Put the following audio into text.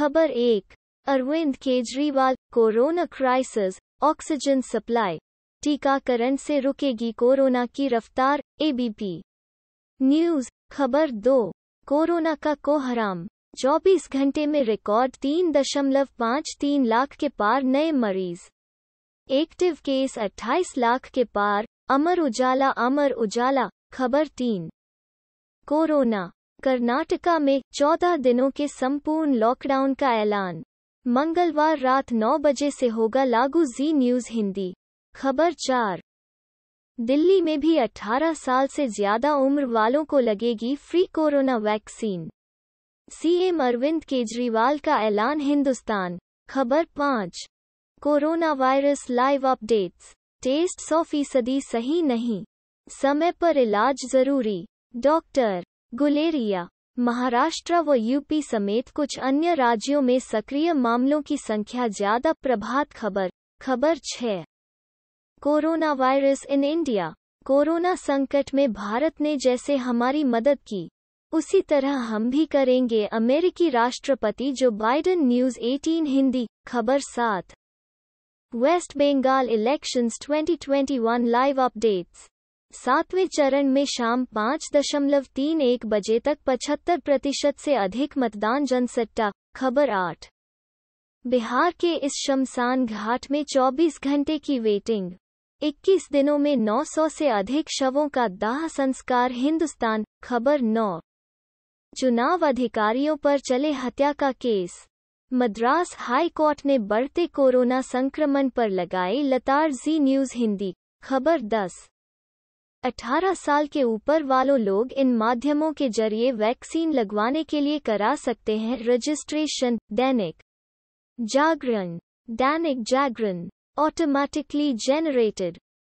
खबर एक Arvind Kejriwal corona crisis oxygen supply टीकाकरण से रुकेगी कोरोना की रफ्तार एबीपी न्यूज खबर दो कोरोना का कोहराम 24 घंटे में रिकॉर्ड तीन दशमलव पाँच तीन लाख के पार नए मरीज एक्टिव केस 28 लाख के पार अमर उजाला अमर उजाला खबर तीन कोरोना कर्नाटका में 14 दिनों के संपूर्ण लॉकडाउन का ऐलान मंगलवार रात 9 बजे से होगा लागू जी न्यूज हिंदी खबर चार दिल्ली में भी 18 साल से ज्यादा उम्र वालों को लगेगी free corona vaccine CM Arvind Kejriwal का ऐलान हिंदुस्तान खबर पाँच corona virus live updates test सौ फीसदी सही नहीं समय पर इलाज जरूरी डॉक्टर गुलेरिया महाराष्ट्र व यूपी समेत कुछ अन्य राज्यों में सक्रिय मामलों की संख्या ज्यादा प्रभात खबर खबर छः कोरोना वायरस इन इंडिया कोरोना संकट में भारत ने जैसे हमारी मदद की उसी तरह हम भी करेंगे अमेरिकी राष्ट्रपति जो बाइडन न्यूज 18 हिंदी खबर सात West Bengal elections 2021 live updates सातवें चरण में शाम पाँच दशमलव तीन एक बजे तक पचहत्तर प्रतिशत से अधिक मतदान जनसट्टा खबर आठ बिहार के इस शमशान घाट में 24 घंटे की वेटिंग 21 दिनों में 900 से अधिक शवों का दाह संस्कार हिंदुस्तान खबर नौ चुनाव अधिकारियों पर चले हत्या का केस मद्रास हाई कोर्ट ने बढ़ते कोरोना संक्रमण पर लगाई लतार जी न्यूज हिंदी खबर 10 18 साल के ऊपर वालों लोग इन माध्यमों के जरिए वैक्सीन लगवाने के लिए करा सकते हैं रजिस्ट्रेशन दैनिक जागरण दैनिक जागरण ऑटोमैटिकली जेनरेटेड